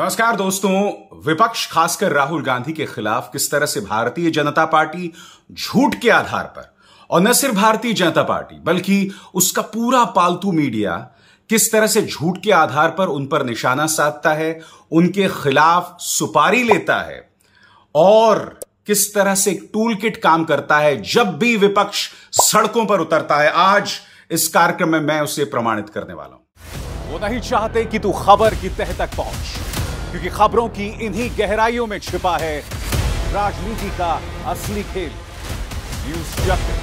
नमस्कार दोस्तों विपक्ष खासकर राहुल गांधी के खिलाफ किस तरह से भारतीय जनता पार्टी झूठ के आधार पर और न सिर्फ भारतीय जनता पार्टी बल्कि उसका पूरा पालतू मीडिया किस तरह से झूठ के आधार पर उन पर निशाना साधता है उनके खिलाफ सुपारी लेता है और किस तरह से एक टूल किट काम करता है जब भी विपक्ष सड़कों पर उतरता है आज इस कार्यक्रम में मैं उसे प्रमाणित करने वाला हूं वो नहीं चाहते कि तू खबर की तह तक पहुंच क्योंकि खबरों की इन्हीं गहराइयों में छिपा है राजनीति का असली खेल न्यूज चक्र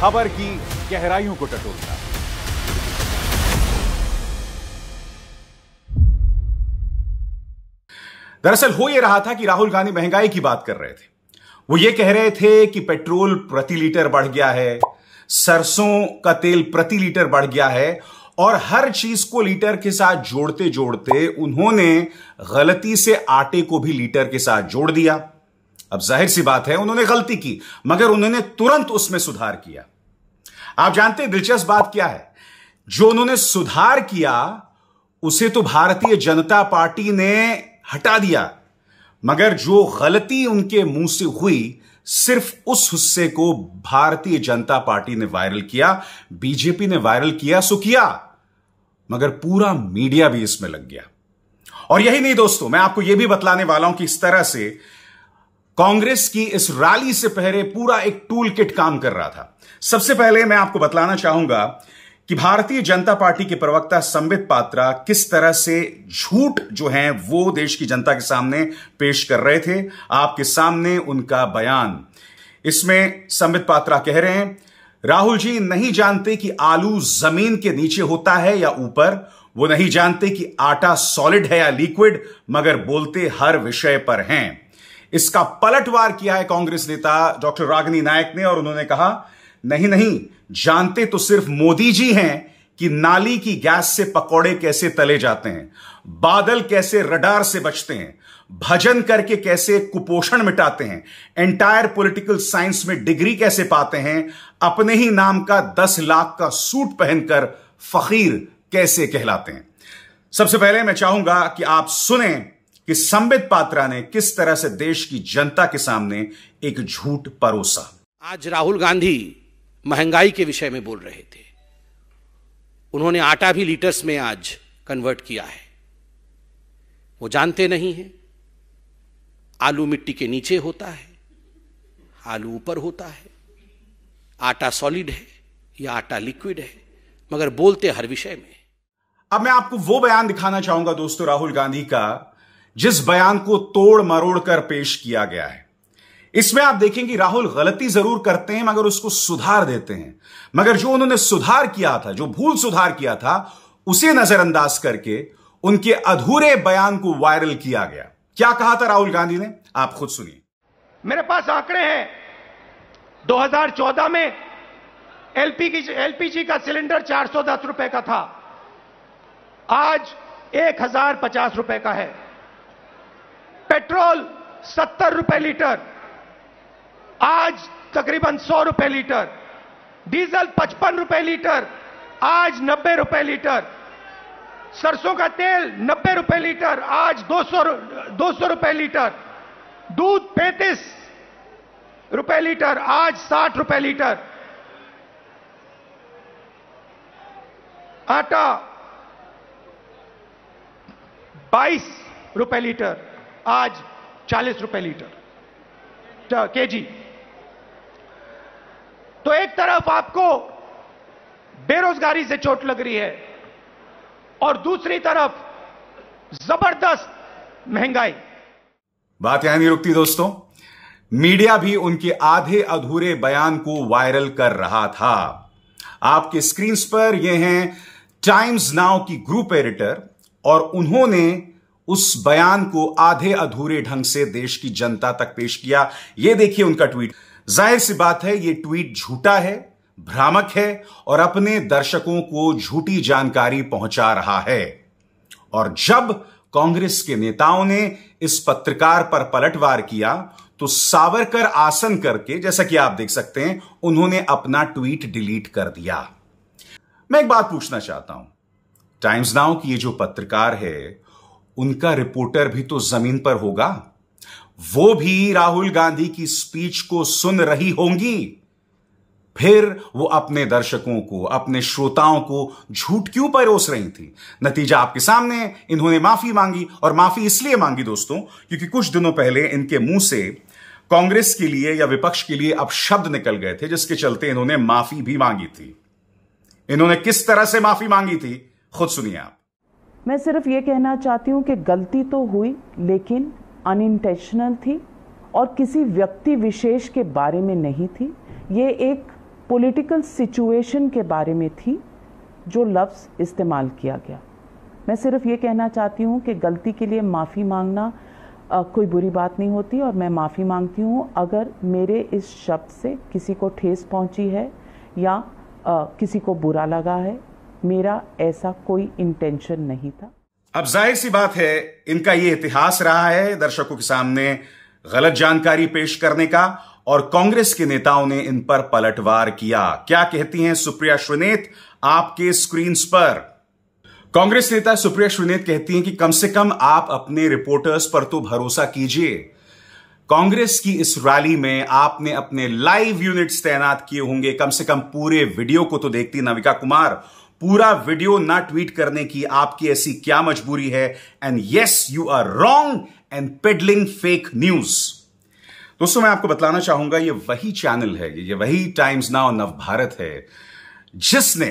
खबर की गहराइयों को टटोलता दरअसल हो यह रहा था कि राहुल गांधी महंगाई की बात कर रहे थे वो ये कह रहे थे कि पेट्रोल प्रति लीटर बढ़ गया है सरसों का तेल प्रति लीटर बढ़ गया है और हर चीज को लीटर के साथ जोड़ते जोड़ते उन्होंने गलती से आटे को भी लीटर के साथ जोड़ दिया अब जाहिर सी बात है उन्होंने गलती की मगर उन्होंने तुरंत उसमें सुधार किया आप जानते हैं दिलचस्प बात क्या है जो उन्होंने सुधार किया उसे तो भारतीय जनता पार्टी ने हटा दिया मगर जो गलती उनके मुंह से हुई सिर्फ उस हिस्से को भारतीय जनता पार्टी ने वायरल किया बीजेपी ने वायरल किया सो किया मगर पूरा मीडिया भी इसमें लग गया और यही नहीं दोस्तों मैं आपको यह भी बतलाने वाला हूं कि इस तरह से कांग्रेस की इस रैली से पहले पूरा एक टूल किट काम कर रहा था सबसे पहले मैं आपको बतलाना चाहूंगा कि भारतीय जनता पार्टी के प्रवक्ता संबित पात्रा किस तरह से झूठ जो है वो देश की जनता के सामने पेश कर रहे थे आपके सामने उनका बयान इसमें संबित पात्रा कह रहे हैं राहुल जी नहीं जानते कि आलू जमीन के नीचे होता है या ऊपर वो नहीं जानते कि आटा सॉलिड है या लिक्विड मगर बोलते हर विषय पर हैं इसका पलटवार किया है कांग्रेस नेता डॉक्टर रागनी नायक ने और उन्होंने कहा नहीं नहीं जानते तो सिर्फ मोदी जी हैं कि नाली की गैस से पकौड़े कैसे तले जाते हैं बादल कैसे रडार से बचते हैं भजन करके कैसे कुपोषण मिटाते हैं एंटायर पॉलिटिकल साइंस में डिग्री कैसे पाते हैं अपने ही नाम का दस लाख का सूट पहनकर फकीर कैसे कहलाते हैं सबसे पहले मैं चाहूंगा कि आप सुने कि संबित पात्रा ने किस तरह से देश की जनता के सामने एक झूठ परोसा आज राहुल गांधी महंगाई के विषय में बोल रहे थे उन्होंने आटा भी लीटर्स में आज कन्वर्ट किया है वो जानते नहीं है आलू मिट्टी के नीचे होता है आलू ऊपर होता है आटा सॉलिड है या आटा लिक्विड है मगर बोलते हर विषय में अब मैं आपको वो बयान दिखाना चाहूंगा दोस्तों राहुल गांधी का जिस बयान को तोड़ मरोड़ कर पेश किया गया है इसमें आप देखेंगे राहुल गलती जरूर करते हैं मगर उसको सुधार देते हैं मगर जो उन्होंने सुधार किया था जो भूल सुधार किया था उसे नजरअंदाज करके उनके अधूरे बयान को वायरल किया गया क्या कहा था राहुल गांधी ने आप खुद सुनिए मेरे पास आंकड़े हैं 2014 में एलपी की एलपीजी का सिलेंडर चार रुपए का था आज एक रुपए का है पेट्रोल सत्तर रुपए लीटर आज तकरीबन सौ रुपए लीटर डीजल पचपन रुपए लीटर आज नब्बे रुपए लीटर सरसों का तेल नब्बे रुपए लीटर आज दो सौ दो सौ रुपए लीटर दूध पैंतीस रुपए लीटर आज साठ रुपए लीटर आटा बाईस रुपए लीटर आज चालीस रुपए लीटर के जी तो एक तरफ आपको बेरोजगारी से चोट लग रही है और दूसरी तरफ जबरदस्त महंगाई बात यहां नहीं रुकती दोस्तों मीडिया भी उनके आधे अधूरे बयान को वायरल कर रहा था आपके स्क्रीन पर यह हैं टाइम्स नाउ की ग्रुप एडिटर और उन्होंने उस बयान को आधे अधूरे ढंग से देश की जनता तक पेश किया यह देखिए उनका ट्वीट जाहिर सी बात है यह ट्वीट झूठा है भ्रामक है और अपने दर्शकों को झूठी जानकारी पहुंचा रहा है और जब कांग्रेस के नेताओं ने इस पत्रकार पर पलटवार किया तो सावरकर आसन करके जैसा कि आप देख सकते हैं उन्होंने अपना ट्वीट डिलीट कर दिया मैं एक बात पूछना चाहता हूं टाइम्स नाउ की ये जो पत्रकार है उनका रिपोर्टर भी तो जमीन पर होगा वो भी राहुल गांधी की स्पीच को सुन रही होंगी फिर वो अपने दर्शकों को अपने श्रोताओं को झूठ क्यों परोस रही थी नतीजा आपके सामने इन्होंने माफी मांगी और माफी इसलिए मांगी दोस्तों क्योंकि कुछ दिनों पहले इनके मुंह से कांग्रेस के लिए या विपक्ष के लिए अब शब्द निकल गए थे जिसके चलते इन्होंने माफी भी मांगी थी इन्होंने किस तरह से माफी मांगी थी खुद सुनिए आप मैं सिर्फ ये कहना चाहती हूं कि गलती तो हुई लेकिन अनइंटेंशनल थी और किसी व्यक्ति विशेष के बारे में नहीं थी ये एक पॉलिटिकल सिचुएशन के बारे में थी जो लफ्ज़ इस्तेमाल किया गया मैं सिर्फ ये कहना चाहती हूँ कि गलती के लिए माफ़ी मांगना आ, कोई बुरी बात नहीं होती और मैं माफ़ी मांगती हूँ अगर मेरे इस शब्द से किसी को ठेस पहुँची है या आ, किसी को बुरा लगा है मेरा ऐसा कोई इंटेंशन नहीं था अब जाहिर सी बात है इनका ये इतिहास रहा है दर्शकों के सामने गलत जानकारी पेश करने का और कांग्रेस के नेताओं ने इन पर पलटवार किया क्या कहती हैं सुप्रिया श्रीनेत आपके स्क्रीन पर कांग्रेस नेता सुप्रिया श्रीनेत कहती हैं कि कम से कम आप अपने रिपोर्टर्स पर तो भरोसा कीजिए कांग्रेस की इस रैली में आपने अपने लाइव यूनिट्स तैनात किए होंगे कम से कम पूरे वीडियो को तो देखती नविका कुमार पूरा वीडियो ना ट्वीट करने की आपकी ऐसी क्या मजबूरी है and yes you are wrong and peddling fake news दोस्तों मैं आपको बतलाना चाहूंगा ये वही चैनल है ये वही टाइम्स नाउ नव भारत है जिसने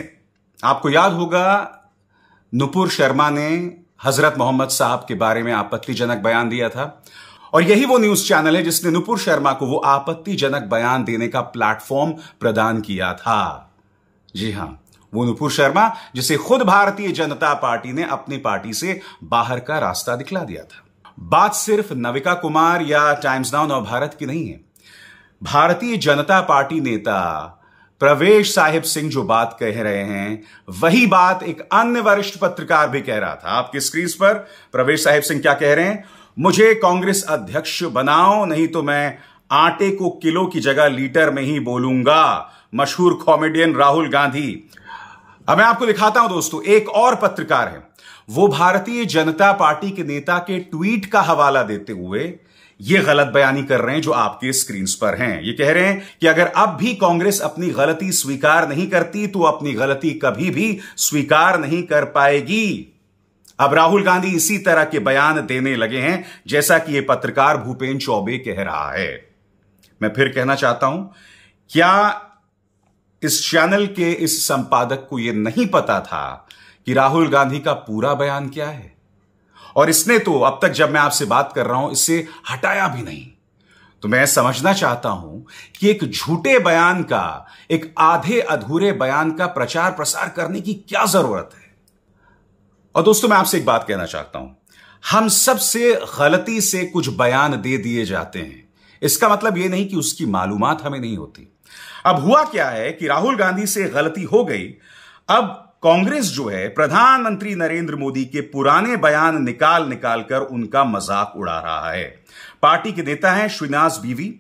आपको याद होगा नुपुर शर्मा ने हजरत मोहम्मद साहब के बारे में आपत्तिजनक बयान दिया था और यही वो न्यूज चैनल है जिसने नुपुर शर्मा को वो आपत्तिजनक बयान देने का प्लेटफॉर्म प्रदान किया था जी हां वो नुपुर शर्मा जिसे खुद भारतीय जनता पार्टी ने अपनी पार्टी से बाहर का रास्ता दिखला दिया था बात सिर्फ नविका कुमार या टाइम्स नाउ नव भारत की नहीं है भारतीय जनता पार्टी नेता प्रवेश साहिब सिंह जो बात कह रहे हैं वही बात एक अन्य वरिष्ठ पत्रकार भी कह रहा था आपकी स्क्रीन पर प्रवेश साहिब सिंह क्या कह रहे हैं मुझे कांग्रेस अध्यक्ष बनाओ नहीं तो मैं आटे को किलो की जगह लीटर में ही बोलूंगा मशहूर कॉमेडियन राहुल गांधी अब मैं आपको दिखाता हूं दोस्तों एक और पत्रकार है वो भारतीय जनता पार्टी के नेता के ट्वीट का हवाला देते हुए ये गलत बयानी कर रहे हैं जो आपके स्क्रीन पर हैं ये कह रहे हैं कि अगर अब भी कांग्रेस अपनी गलती स्वीकार नहीं करती तो अपनी गलती कभी भी स्वीकार नहीं कर पाएगी अब राहुल गांधी इसी तरह के बयान देने लगे हैं जैसा कि यह पत्रकार भूपेन्द्र चौबे कह रहा है मैं फिर कहना चाहता हूं क्या इस चैनल के इस संपादक को यह नहीं पता था कि राहुल गांधी का पूरा बयान क्या है और इसने तो अब तक जब मैं आपसे बात कर रहा हूं इसे हटाया भी नहीं तो मैं समझना चाहता हूं कि एक झूठे बयान का एक आधे अधूरे बयान का प्रचार प्रसार करने की क्या जरूरत है और दोस्तों मैं आपसे एक बात कहना चाहता हूं हम सबसे गलती से कुछ बयान दे दिए जाते हैं इसका मतलब यह नहीं कि उसकी मालूम हमें नहीं होती अब हुआ क्या है कि राहुल गांधी से गलती हो गई अब कांग्रेस जो है प्रधानमंत्री नरेंद्र मोदी के पुराने बयान निकाल निकाल कर उनका मजाक उड़ा रहा है पार्टी के नेता हैं श्रीनाथ बीवी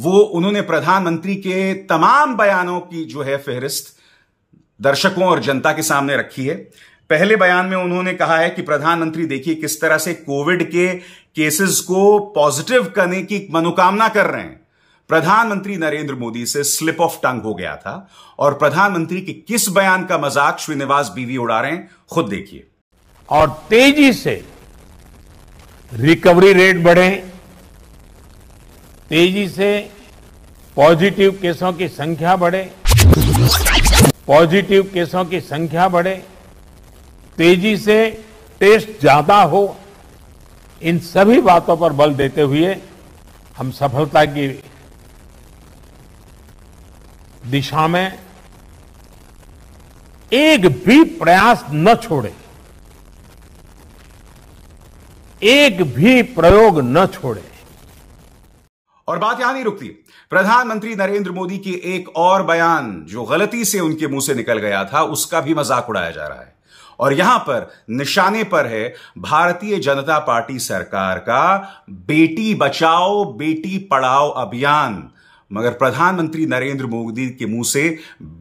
वो उन्होंने प्रधानमंत्री के तमाम बयानों की जो है फेहरिस्त दर्शकों और जनता के सामने रखी है पहले बयान में उन्होंने कहा है कि प्रधानमंत्री देखिए किस तरह से कोविड के केसेस को पॉजिटिव करने की मनोकामना कर रहे हैं प्रधानमंत्री नरेंद्र मोदी से स्लिप ऑफ टंग हो गया था और प्रधानमंत्री के किस बयान का मजाक श्रीनिवास बीवी उड़ा रहे हैं खुद देखिए और तेजी से रिकवरी रेट बढ़े तेजी से पॉजिटिव केसों की संख्या बढ़े पॉजिटिव केसों की संख्या बढ़े तेजी से टेस्ट ज्यादा हो इन सभी बातों पर बल देते हुए हम सफलता की दिशा में एक भी प्रयास न छोड़े एक भी प्रयोग न छोड़े और बात यहां नहीं रुकती प्रधानमंत्री नरेंद्र मोदी के एक और बयान जो गलती से उनके मुंह से निकल गया था उसका भी मजाक उड़ाया जा रहा है और यहां पर निशाने पर है भारतीय जनता पार्टी सरकार का बेटी बचाओ बेटी पढ़ाओ अभियान मगर प्रधानमंत्री नरेंद्र मोदी के मुंह से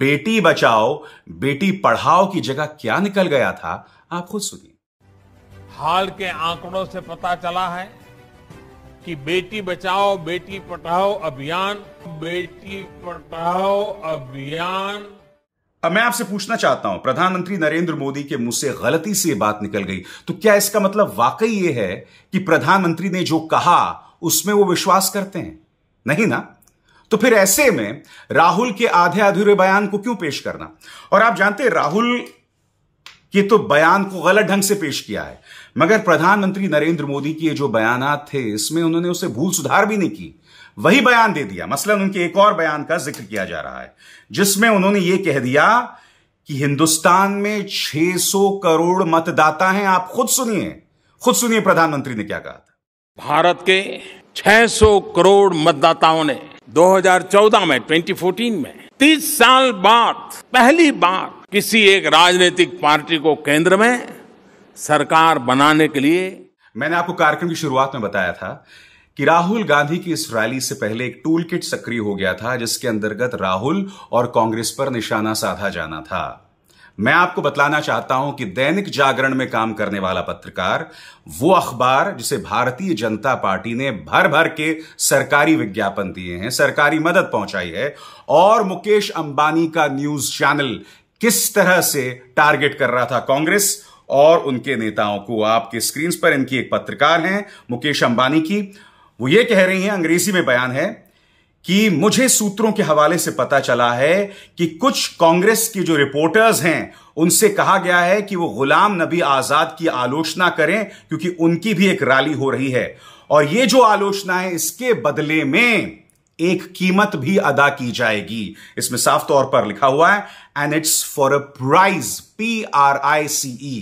बेटी बचाओ बेटी पढ़ाओ की जगह क्या निकल गया था आप खुद सुनिए हाल के आंकड़ों से पता चला है कि बेटी बचाओ बेटी पढ़ाओ अभियान बेटी पढ़ाओ अभियान अब मैं आपसे पूछना चाहता हूं प्रधानमंत्री नरेंद्र मोदी के मुंह से गलती से बात निकल गई तो क्या इसका मतलब वाकई यह है कि प्रधानमंत्री ने जो कहा उसमें वो विश्वास करते हैं नहीं ना तो फिर ऐसे में राहुल के आधे अधूरे बयान को क्यों पेश करना और आप जानते हैं राहुल के तो बयान को गलत ढंग से पेश किया है मगर प्रधानमंत्री नरेंद्र मोदी के जो बयान थे इसमें उन्होंने उसे भूल सुधार भी नहीं की वही बयान दे दिया मसलन उनके एक और बयान का जिक्र किया जा रहा है जिसमें उन्होंने यह कह दिया कि हिंदुस्तान में 600 करोड़ मतदाता हैं आप खुद सुनिए खुद सुनिए प्रधानमंत्री ने क्या कहा था भारत के 600 करोड़ मतदाताओं ने 2014 में 2014 में 30 साल बाद पहली बार किसी एक राजनीतिक पार्टी को केंद्र में सरकार बनाने के लिए मैंने आपको कार्यक्रम की शुरुआत में बताया था कि राहुल गांधी की इस रैली से पहले एक टूल किट सक्रिय हो गया था जिसके अंतर्गत राहुल और कांग्रेस पर निशाना साधा जाना था मैं आपको बतलाना चाहता हूं कि दैनिक जागरण में काम करने वाला पत्रकार वो अखबार जिसे भारतीय जनता पार्टी ने भर भर के सरकारी विज्ञापन दिए हैं सरकारी मदद पहुंचाई है और मुकेश अंबानी का न्यूज चैनल किस तरह से टारगेट कर रहा था कांग्रेस और उनके नेताओं को आपके स्क्रीन पर इनकी एक पत्रकार हैं मुकेश अंबानी की वो ये कह रही हैं अंग्रेजी में बयान है कि मुझे सूत्रों के हवाले से पता चला है कि कुछ कांग्रेस के जो रिपोर्टर्स हैं उनसे कहा गया है कि वो गुलाम नबी आजाद की आलोचना करें क्योंकि उनकी भी एक रैली हो रही है और ये जो आलोचना है इसके बदले में एक कीमत भी अदा की जाएगी इसमें साफ तौर पर लिखा हुआ है and it's for a prize P R I C E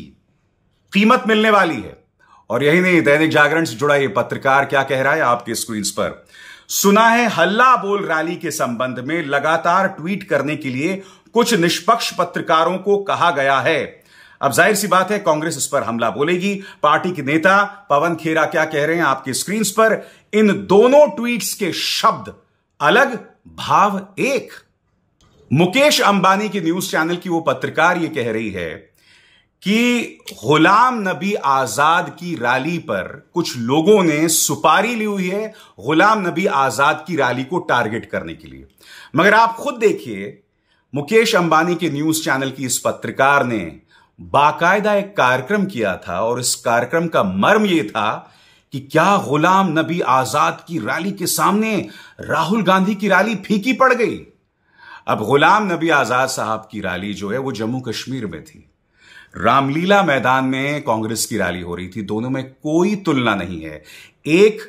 कीमत मिलने वाली है और यही नहीं दैनिक जागरण से जुड़ा ये पत्रकार क्या कह रहा है आपके स्क्रीन पर सुना है हल्ला बोल रैली के संबंध में लगातार ट्वीट करने के लिए कुछ निष्पक्ष पत्रकारों को कहा गया है अब जाहिर सी बात है कांग्रेस इस पर हमला बोलेगी पार्टी के नेता पवन खेरा क्या कह रहे हैं आपके स्क्रीन पर इन दोनों ट्वीट्स के शब्द अलग भाव एक मुकेश अंबानी के न्यूज चैनल की वो पत्रकार ये कह रही है कि गुलाम नबी आजाद की रैली पर कुछ लोगों ने सुपारी ली हुई है गुलाम नबी आजाद की रैली को टारगेट करने के लिए मगर आप खुद देखिए मुकेश अंबानी के न्यूज चैनल की इस पत्रकार ने बाकायदा एक कार्यक्रम किया था और इस कार्यक्रम का मर्म यह था कि क्या गुलाम नबी आजाद की रैली के सामने राहुल गांधी की रैली फीकी पड़ गई अब गुलाम नबी आजाद साहब की रैली जो है वो जम्मू कश्मीर में थी रामलीला मैदान में कांग्रेस की रैली हो रही थी दोनों में कोई तुलना नहीं है एक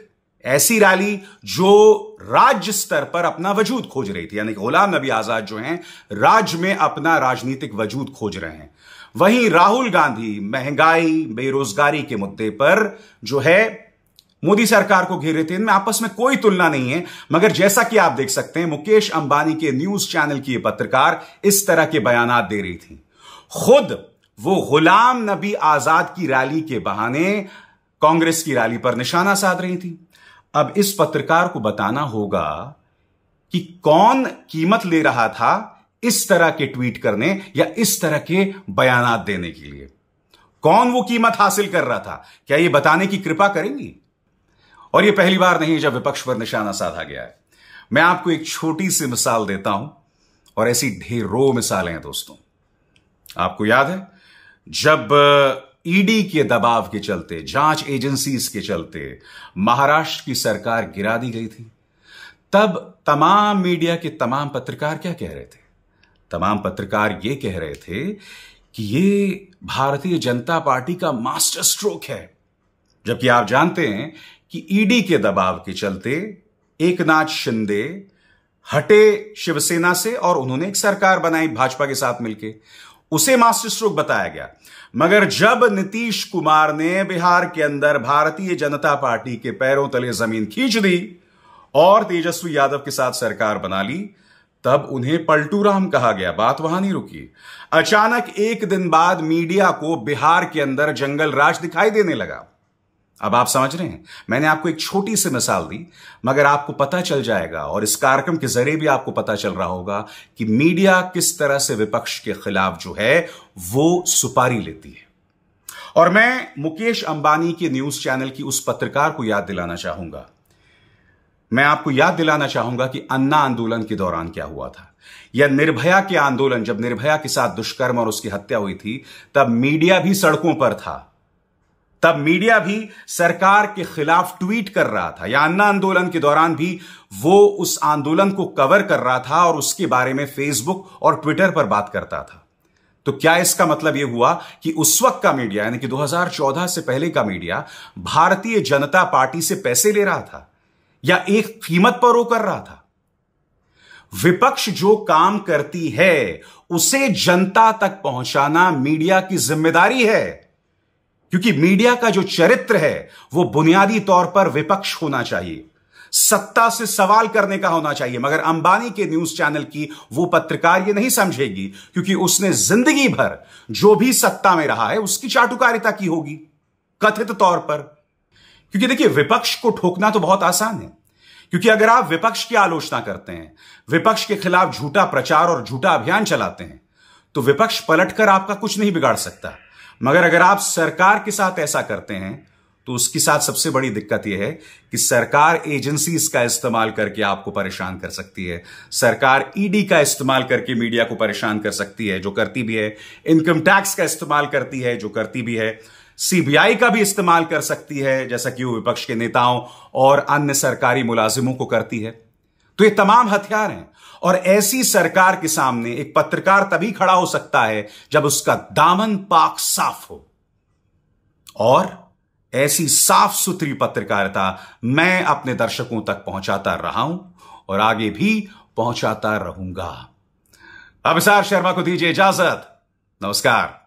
ऐसी रैली जो राज्य स्तर पर अपना वजूद खोज रही थी यानी गुलाम नबी आजाद जो हैं राज्य में अपना राजनीतिक वजूद खोज रहे हैं वहीं राहुल गांधी महंगाई बेरोजगारी के मुद्दे पर जो है मोदी सरकार को घेरे थे इनमें आपस में कोई तुलना नहीं है मगर जैसा कि आप देख सकते हैं मुकेश अंबानी के न्यूज चैनल की पत्रकार इस तरह के बयान दे रही थी खुद वो गुलाम नबी आजाद की रैली के बहाने कांग्रेस की रैली पर निशाना साध रही थी अब इस पत्रकार को बताना होगा कि कौन कीमत ले रहा था इस तरह के ट्वीट करने या इस तरह के बयान देने के लिए कौन वो कीमत हासिल कर रहा था क्या ये बताने की कृपा करेंगी और ये पहली बार नहीं जब विपक्ष पर निशाना साधा गया है मैं आपको एक छोटी सी मिसाल देता हूं और ऐसी ढेरों मिसालें हैं दोस्तों आपको याद है जब ईडी e के दबाव के चलते जांच एजेंसीज के चलते महाराष्ट्र की सरकार गिरा दी गई थी तब तमाम मीडिया के तमाम पत्रकार क्या कह रहे थे तमाम पत्रकार ये कह रहे थे कि ये भारतीय जनता पार्टी का मास्टर स्ट्रोक है जबकि आप जानते हैं कि ईडी e के दबाव के चलते एकनाथ शिंदे हटे शिवसेना से और उन्होंने एक सरकार बनाई भाजपा के साथ मिलकर उसे मास्टर स्ट्रोक बताया गया मगर जब नीतीश कुमार ने बिहार के अंदर भारतीय जनता पार्टी के पैरों तले जमीन खींच दी और तेजस्वी यादव के साथ सरकार बना ली तब उन्हें पलटू राम कहा गया बात वहां नहीं रुकी अचानक एक दिन बाद मीडिया को बिहार के अंदर जंगल राज दिखाई देने लगा अब आप समझ रहे हैं मैंने आपको एक छोटी सी मिसाल दी मगर आपको पता चल जाएगा और इस कार्यक्रम के जरिए भी आपको पता चल रहा होगा कि मीडिया किस तरह से विपक्ष के खिलाफ जो है वो सुपारी लेती है और मैं मुकेश अंबानी के न्यूज चैनल की उस पत्रकार को याद दिलाना चाहूंगा मैं आपको याद दिलाना चाहूंगा कि अन्ना आंदोलन के दौरान क्या हुआ था या निर्भया के आंदोलन जब निर्भया के साथ दुष्कर्म और उसकी हत्या हुई थी तब मीडिया भी सड़कों पर था तब मीडिया भी सरकार के खिलाफ ट्वीट कर रहा था या अन्ना आंदोलन के दौरान भी वो उस आंदोलन को कवर कर रहा था और उसके बारे में फेसबुक और ट्विटर पर बात करता था तो क्या इसका मतलब यह हुआ कि उस वक्त का मीडिया यानी कि 2014 से पहले का मीडिया भारतीय जनता पार्टी से पैसे ले रहा था या एक कीमत पर वो कर रहा था विपक्ष जो काम करती है उसे जनता तक पहुंचाना मीडिया की जिम्मेदारी है क्योंकि मीडिया का जो चरित्र है वो बुनियादी तौर पर विपक्ष होना चाहिए सत्ता से सवाल करने का होना चाहिए मगर अंबानी के न्यूज चैनल की वो पत्रकार ये नहीं समझेगी क्योंकि उसने जिंदगी भर जो भी सत्ता में रहा है उसकी चाटुकारिता की होगी कथित तौर पर क्योंकि देखिए विपक्ष को ठोकना तो बहुत आसान है क्योंकि अगर आप विपक्ष की आलोचना करते हैं विपक्ष के खिलाफ झूठा प्रचार और झूठा अभियान चलाते हैं तो विपक्ष पलटकर आपका कुछ नहीं बिगाड़ सकता मगर अगर आप सरकार के साथ ऐसा करते हैं तो उसके साथ सबसे बड़ी दिक्कत यह है कि सरकार एजेंसी का इस्तेमाल करके आपको परेशान कर सकती है सरकार ईडी का इस्तेमाल करके मीडिया को परेशान कर सकती है जो करती भी है इनकम टैक्स का इस्तेमाल करती है जो करती भी है सीबीआई का भी इस्तेमाल कर सकती है जैसा कि वो विपक्ष के नेताओं और अन्य सरकारी मुलाजिमों को करती है तो ये तमाम हथियार हैं और ऐसी सरकार के सामने एक पत्रकार तभी खड़ा हो सकता है जब उसका दामन पाक साफ हो और ऐसी साफ सुथरी पत्रकारिता मैं अपने दर्शकों तक पहुंचाता रहा हूं और आगे भी पहुंचाता रहूंगा अभिसार शर्मा को दीजिए इजाजत नमस्कार